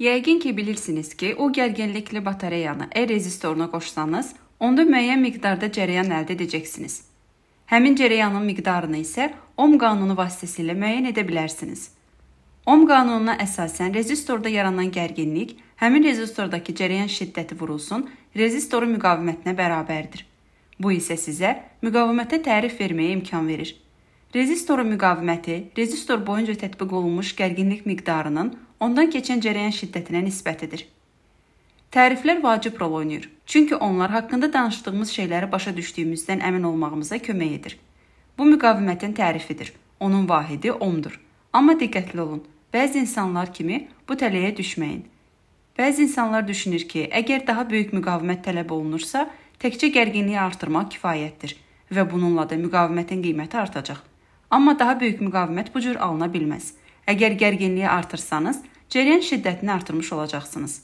Yəqin ki, bilirsiniz ki, o gərginlikli batareyanı E rezistoruna qoşsanız, onda müəyyən miqdarda cərəyan əldə edəcəksiniz. Həmin cərəyanın miqdarını isə ohm qanunu vasitəsilə müəyyən edə bilərsiniz. Ohm qanununa əsasən rezistorda yaranan gərginlik həmin rezistordakı cərəyan şiddəti vurulsun rezistorun müqavimətinə bərabərdir. Bu isə sizə müqavimətə tərif verməyə imkan verir. Rezistorun müqaviməti rezistor boyunca tətbiq olunmuş gərginlik miqdarının ondan keçən cərəyan şiddətinə nisbətidir. Təriflər vacib rol oynayır. Çünki onlar haqqında danışdığımız şeyləri başa düşdüyümüzdən əmin olmağımıza kömək edir. Bu müqavimətin tərifidir. Onun vahidi omdur. Amma diqqətli olun. Bəzi insanlar kimi bu tələyə düşməyin. Bəzi insanlar düşünür ki, əgər daha böyük müqavimət tələb olunursa, təkcə gərginliyi artırmaq kifayətdir və bununla da müqavimətin qiyməti artacaq. Amma daha böyük müqavimət bu cür alına bilməz. Əgər gərginliyi artırsanız, cərəyan şiddətini artırmış olacaqsınız.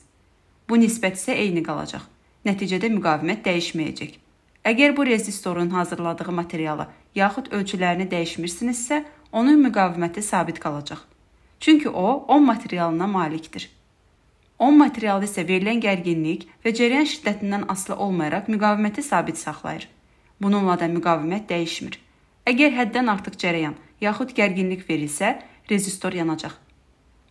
Bu nisbət isə eyni qalacaq. Nəticədə müqavimət dəyişməyəcək. Əgər bu rezistorun hazırladığı materialı yaxud ölçülərini dəyişmirsinizsə, onun müqaviməti sabit qalacaq. Çünki o 10 materialına malikdir. 10 materialı isə verilən gərginlik və cərəyan şiddətindən asılı olmayaraq müqaviməti sabit saxlayır. Bununla da müqavimət dəyişmir. Əgər həddən artıq cərəyan yaxud gərginlik verilsə, rezistor yanacaq.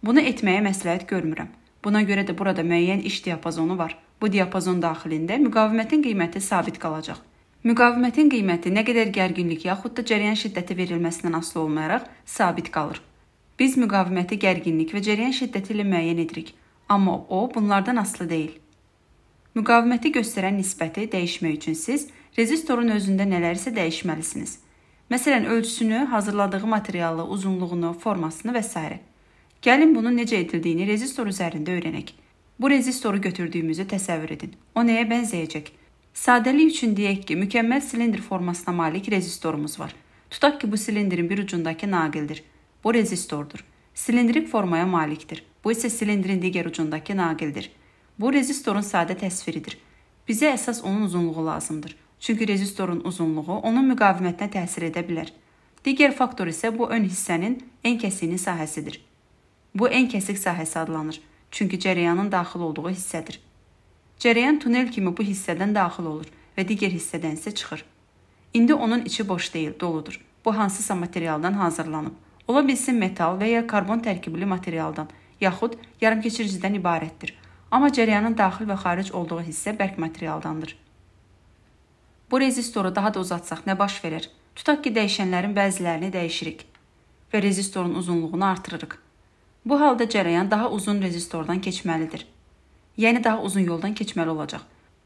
Bunu etməyə məsləhət görmürəm. Buna görə də burada müəyyən iş diapazonu var. Bu diapazon daxilində müqavimətin qiyməti sabit qalacaq. Müqavimətin qiyməti nə qədər gərginlik yaxud da cərəyan şiddəti verilməsindən asılı olmayaraq sabit qalır. Biz müqaviməti gərginlik və cərəyan şiddəti ilə müəyyən edirik, amma o bunlardan asılı deyil. Müqaviməti göstərən nisbəti dəyişmək üçün siz rezistorun özündə nələrsə dəyişməlisiniz. Məsələn, ölçüsünü, hazırladığı materialı, uzunluğunu, formasını və s. Gəlin bunun necə edildiyini rezistor üzərində öyrənək. Bu rezistoru götürdüyümüzü təsəvvür edin. O nəyə bənzəyəcək? Sadəlik üçün deyək ki, mükəmməl silindr formasına malik rezistorumuz var. Tutaq ki, bu silindrin bir ucundakı naqildir. Bu rezistordur. Silindrik formaya malikdir. Bu isə silindrin digər ucundakı naqildir. Bu rezistorun sadə təsviridir. Bizə əsas onun uzunluğu lazımdır. Çünki rezistorun uzunluğu onun müqavimətinə təsir edə bilər. Digər faktor isə bu ön hissənin en kəsikli sahəsidir. Bu en kəsik sahəsi adlanır, çünki cərəyanın daxil olduğu hissədir. Cərəyan tunel kimi bu hissədən daxil olur və digər hissədən isə çıxır. İndi onun içi boş deyil, doludur. Bu hansısa materialdan hazırlanıb. Ola bilsin metal və ya karbon tərkibli materialdan, yaxud yarımkeçiricidən ibarətdir. Amma cərəyanın daxil və xaric olduğu hissə bərk materialdandır. Bu rezistoru daha da uzatsaq nə baş verir? Tutaq ki, dəyişənlərin bəzilərini dəyişirik və rezistorun uzunluğunu artırırıq. Bu halda cərəyan daha uzun rezistordan keçməlidir. Yəni daha uzun yoldan keçməli olacaq.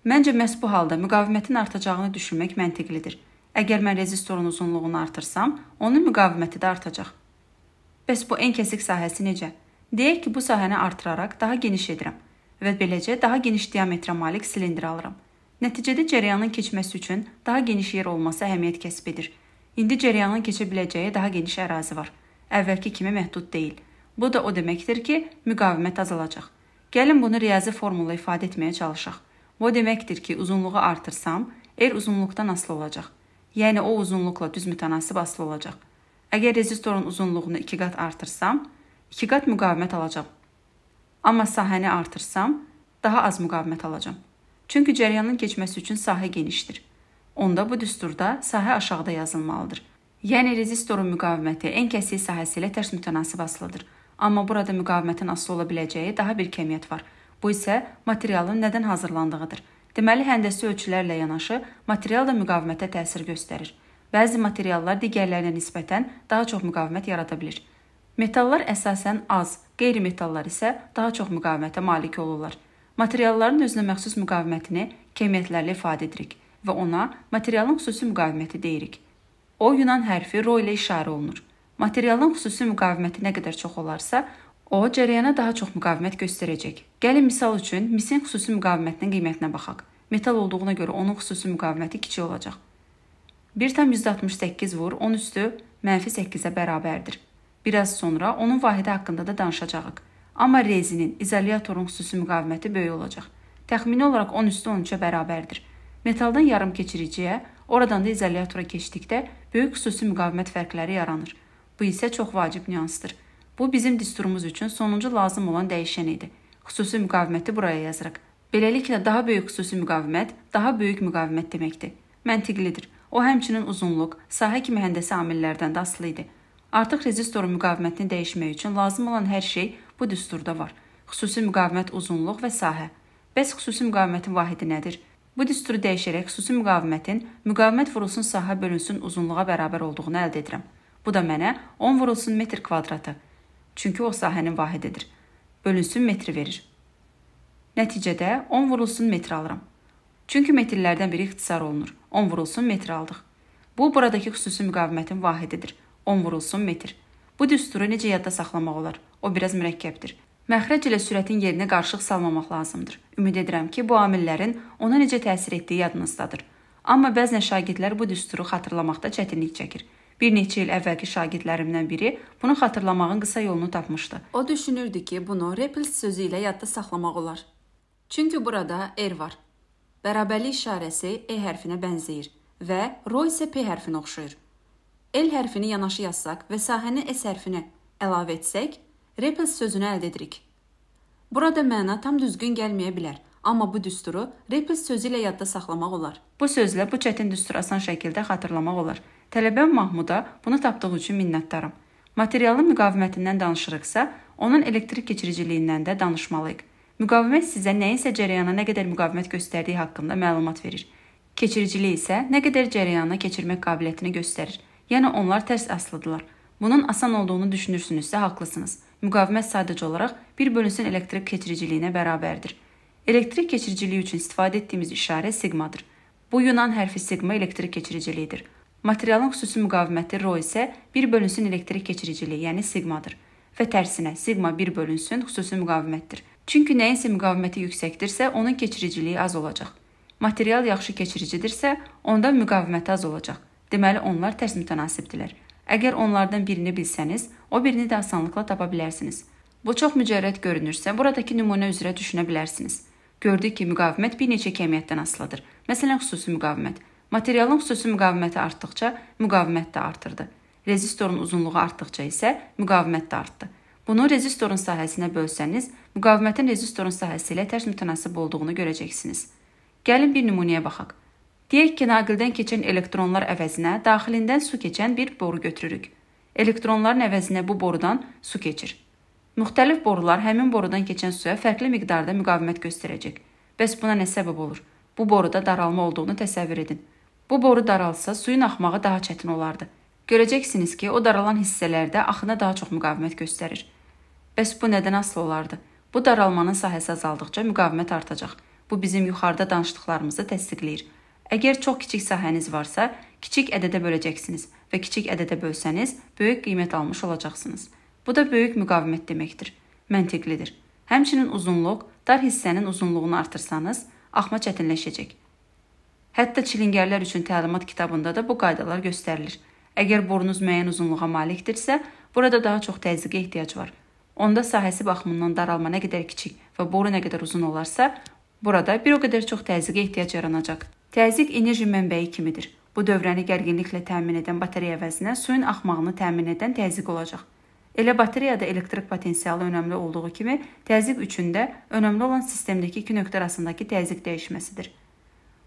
Məncə məhz bu halda müqavimətin artacağını düşünmək məntiqlidir. Əgər mən rezistorun uzunluğunu artırsam, onun müqaviməti də artacaq. Bəs bu ən kəsik sahəsi necə? Deyək ki, bu sahəni artıraraq daha geniş edirəm və beləcə daha geniş diametrə malik silindr alıram. Nəticədə cərəyanın keçməsi üçün daha geniş yer olması əhəmiyyət kəsb edir. İndi cərəyanın keçə biləcəyi daha geniş ərazi var. Əvvəlki kimi məhdud deyil. Bu da o deməkdir ki, müqavimət azalacaq. Gəlin bunu riyazi formula ifadə etməyə çalışaq. Bu o deməkdir ki, uzunluğu artırsam, R er uzunluqdan asılı olacaq. Yəni o uzunluqla düz mütənasib asılı olacaq. Əgər rezistorun uzunluğunu 2 qat artırsam, 2 qat müqavimət alacağam. Amma sahəni artırsam, daha az müqavimət alacağam. Çünki cəryanın keçməsi üçün sahə genişdir. Onda bu düsturda sahə aşağıda yazılmalıdır. Yəni rezistorun müqaviməti ən kəsik sahəsi ilə tərs mütənasib asılıdır. Amma burada müqavimətin asılı ola biləcəyi daha bir kəmiyyət var. Bu isə materialın nədən hazırlandığıdır. Deməli, həndəsi ölçülərlə yanaşı material da müqavimətə təsir göstərir. Bəzi materiallar digərlərinə nisbətən daha çox müqavimət yarada bilər. Metallar əsasən az, qeyri-metallar isə daha çox müqavimətə malik olurlar materialların özünə məxsus müqavimətini keymiyyətlərlə ifadə edirik və ona materialın xüsusi müqaviməti deyirik. O Yunan hərfi ro ilə işarə olunur. Materialın xüsusi müqaviməti nə qədər çox olarsa, o cərəyana daha çox müqavimət göstərəcək. Gəlin misal üçün misin xüsusi müqavimətinin qiymətinə baxaq. Metal olduğuna görə onun xüsusi müqaviməti kiçik olacaq. 1,68 vur 10 üstü -8-ə bərabərdir. Bir az sonra onun vahidi haqqında da danışacağıq. Amma rezinin, izolyatorun xüsusi müqaviməti böyük olacaq. Təxmini olaraq 10 üstü 13-ə bərabərdir. Metaldan yarımkeçiriciyə, oradan da izolyatora keçdikdə böyük xüsusi müqavimət fərqləri yaranır. Bu isə çox vacib nüansdır. Bu bizim disturumuz üçün sonuncu lazım olan dəyişən idi. Xüsusi müqaviməti buraya yazırıq. Beləliklə daha böyük xüsusi müqavimət daha böyük müqavimət deməkdir. Məntiqlidir. O həmçinin uzunluq, sahə kimi həndəsi amillərdən də asılı idi. Artıq rezistorun müqavimətini dəyişmək üçün lazım olan hər şey bu düsturda var. Xüsusi müqavimət uzunluq və sahə. Bəs xüsusi müqavimətin vahidi nədir? Bu düsturu dəyişərək xüsusi müqavimətin müqavimət vurulsun sahə bölünsün uzunluğa bərabər olduğunu əldə edirəm. Bu da mənə 10 vurulsun metr kvadratı. Çünki o sahənin vahididir. Bölünsün metri verir. Nəticədə 10 vurulsun metr alıram. Çünki metrlərdən biri ixtisar olunur. 10 vurulsun metr aldıq. Bu buradakı xüsusi müqavimətin vahididir. 10 vurulsun metr. Bu düsturu necə yadda saxlamaq olar? O biraz mürəkkəbdir. Məxrəc ilə sürətin yerinə qarışıq salmamaq lazımdır. Ümid edirəm ki, bu amillərin ona necə təsir etdiyi yadınızdadır. Amma bəzən şagirdlər bu düsturu xatırlamaqda çətinlik çəkir. Bir neçə il əvvəlki şagirdlərimdən biri bunu xatırlamağın qısa yolunu tapmışdı. O düşünürdü ki, bunu Repels sözü ilə yadda saxlamaq olar. Çünki burada er var. Bərabərlik işarəsi E hərfinə bənzəyir və ro isə P hərfinə oxşayır. L hərfini yanaşı yazsaq və sahəni S hərfini əlavə etsək, Repels sözünü əldə edirik. Burada məna tam düzgün gəlməyə bilər, amma bu düsturu Repels sözü ilə yadda saxlamaq olar. Bu sözlə bu çətin düsturu asan şəkildə xatırlamaq olar. Tələbəm Mahmuda bunu tapdığı üçün minnətdaram. Materialın müqavimətindən danışırıqsa, onun elektrik keçiriciliyindən də danışmalıyıq. Müqavimət sizə nəyinsə cərəyana nə qədər müqavimət göstərdiyi haqqında məlumat verir. Keçiricilik isə nə qədər cərəyana keçirmək qabiliyyətini göstərir. Yəni onlar tərs asılıdırlar. Bunun asan olduğunu düşünürsünüzsə haqlısınız. Müqavimət sadəcə olaraq bir bölünsün elektrik keçiriciliyinə bərabərdir. Elektrik keçiriciliyi üçün istifadə etdiyimiz işarə siqmadır. Bu Yunan hərfi siqma elektrik keçiriciliyidir. Materialın xüsusi müqaviməti rho isə 1 bölünsün elektrik keçiriciliyi, yəni siqmadır. Və tərsinə siqma 1 bölünsün xüsusi müqavimətdir. Çünki nəyinsə müqaviməti yüksəkdirsə, onun keçiriciliyi az olacaq. Material yaxşı keçiricidirsə, onda müqaviməti az olacaq. Deməli onlar tərs mütənasibdirlər. Əgər onlardan birini bilsəniz, o birini də asanlıqla tapa bilərsiniz. Bu çox mücərrəd görünürsə, buradakı nümunə üzrə düşünə bilərsiniz. Gördük ki, müqavimət bir neçə kəmiyyətdən asılıdır. Məsələn, xüsusi müqavimət. Materialın xüsusi müqaviməti artdıqca, müqavimət də artırdı. Rezistorun uzunluğu artdıqca isə müqavimət də artdı. Bunu rezistorun sahəsinə bölsəniz, müqavimətin rezistorun sahəsi ilə tərs mütənasib olduğunu görəcəksiniz. Gəlin bir nümunəyə baxaq. Deyək ki, naqildən keçən elektronlar əvəzinə daxilindən su keçən bir boru götürürük. Elektronların əvəzinə bu borudan su keçir. Müxtəlif borular həmin borudan keçən suya fərqli miqdarda müqavimət göstərəcək. Bəs buna nə səbəb olur? Bu boruda daralma olduğunu təsəvvür edin. Bu boru daralsa, suyun axmağı daha çətin olardı. Görəcəksiniz ki, o daralan hissələrdə axına daha çox müqavimət göstərir. Bəs bu nədən asılı olardı? Bu daralmanın sahəsi azaldıkca müqavimət artacaq. Bu bizim yuxarıda danışdıqlarımızı təsdiqləyir. Əgər çox kiçik sahəniz varsa, kiçik ədədə böləcəksiniz və kiçik ədədə bölsəniz, böyük qiymət almış olacaqsınız. Bu da böyük müqavimət deməkdir. Məntiqlidir. Həmçinin uzunluq, dar hissənin uzunluğunu artırsanız, axma çətinləşəcək. Hətta çilingərlər üçün təlimat kitabında da bu qaydalar göstərilir. Əgər borunuz müəyyən uzunluğa malikdirsə, burada daha çox təzyiqə ehtiyac var. Onda sahəsi baxımından daralma nə qədər kiçik və boru nə qədər uzun olarsa, burada bir o qədər çox təzyiqə ehtiyac yaranacaq. Təzyiq enerji mənbəyi kimidir. Bu dövrəni gərginliklə təmin edən batareya əvəzinə suyun axmağını təmin edən təzyiq olacaq. Elə bateriyada elektrik potensialı önəmli olduğu kimi, təzyiq üçün də önəmli olan sistemdəki iki nöqtə arasındakı təzyiq dəyişməsidir.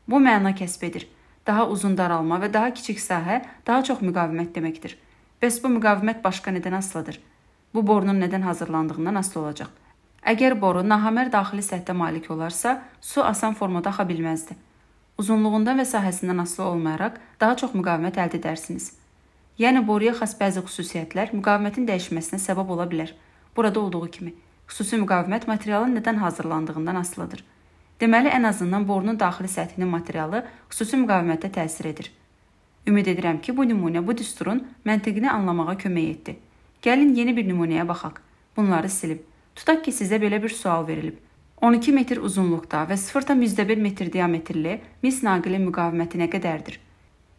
Bu məna kəsb edir. Daha uzun daralma və daha kiçik sahə daha çox müqavimət deməkdir. Bəs bu müqavimət başqa nədən asılıdır? Bu borunun nədən hazırlandığından asılı olacaq. Əgər boru nahamər daxili səthə malik olarsa, su asan formada axa bilməzdi. Uzunluğundan və sahəsindən asılı olmayaraq daha çox müqavimət əldə edərsiniz. Yəni boruya xas bəzi xüsusiyyətlər müqavimətin dəyişməsinə səbəb ola bilər. Burada olduğu kimi, xüsusi müqavimət materialın nədən hazırlandığından asılıdır. Deməli, ən azından borunun daxili səthinin materialı xüsusi müqavimətə təsir edir. Ümid edirəm ki, bu nümunə bu düsturun məntiqini anlamağa kömək etdi. Gəlin yeni bir nümunəyə baxaq. Bunları silib. Tutaq ki, sizə belə bir sual verilib. 12 metr uzunluqda və 0.1 metr diametrli mis naqili müqavimətinə qədərdir.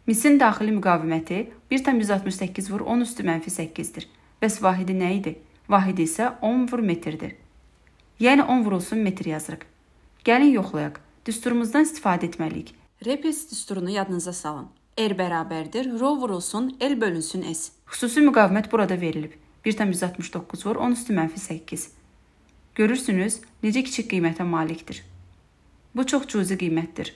Misin daxili müqaviməti 1.168 vur 10 üstü mənfi 8-dir. Bəs vahidi nə idi? Vahidi isə 10 vur metrdir. Yəni 10 vurulsun metr yazırıq. Gəlin yoxlayaq. Düsturumuzdan istifadə etməliyik. Repes düsturunu yadınıza salın. R bərabərdir rho vurulsun L bölünsün S. Xüsusi müqavimət burada verilib. 1.169 vur 10 üstü mənfi 8. Görürsünüz necə kiçik qiymətə malikdir. Bu çox cüzi qiymətdir.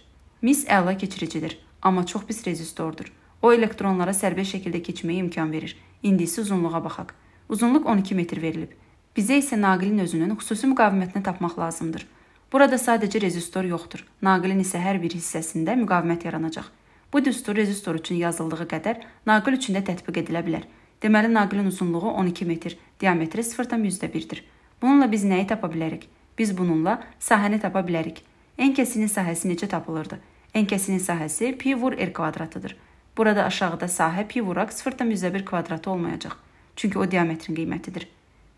Mis əla keçiricidir, amma çox pis rezistordur. O elektronlara sərbəst şəkildə keçməyə imkan verir. İndi isə uzunluğa baxaq. Uzunluq 12 metr verilib. Bizə isə naqilin özünün xüsusi müqavimətini tapmaq lazımdır. Burada sadəcə rezistor yoxdur. Naqilin isə hər bir hissəsində müqavimət yaranacaq. Bu düstur rezistor üçün yazıldığı qədər naqil üçün də tətbiq edilə bilər. Deməli naqilin uzunluğu 12 metr, diametri 0.1-dir. Bununla biz nəyi tapa bilərik? Biz bununla sahəni tapa bilərik. Enkəsinin sahəsi necə tapılırdı? Enkəsinin sahəsi pi vur r kvadratıdır. Burada aşağıda sahə pi vurak 0,1 kvadratı olmayacaq. Çünki o diametrin qiymətidir.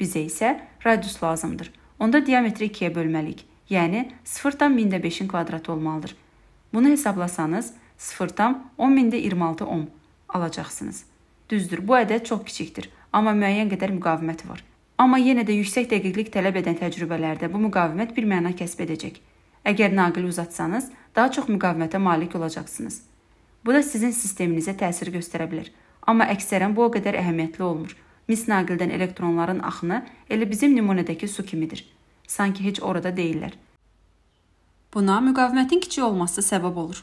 Bizə isə radius lazımdır. Onda diametri 2-yə bölməliyik. Yəni 0,5-in kvadratı olmalıdır. Bunu hesablasanız 0,1026 ohm alacaqsınız. Düzdür, bu ədəd çox kiçikdir, amma müəyyən qədər müqaviməti var. Amma yenə də yüksək dəqiqlik tələb edən təcrübələrdə bu müqavimət bir məna kəsb edəcək. Əgər naqili uzatsanız, daha çox müqavimətə malik olacaqsınız. Bu da sizin sisteminizə təsir göstərə bilər, amma əksərən bu o qədər əhəmiyyətli olmur. Mis naqildən elektronların axını elə bizim nümunədəki su kimidir. Sanki heç orada deyillər. Buna müqavimətin kiçik olması səbəb olur.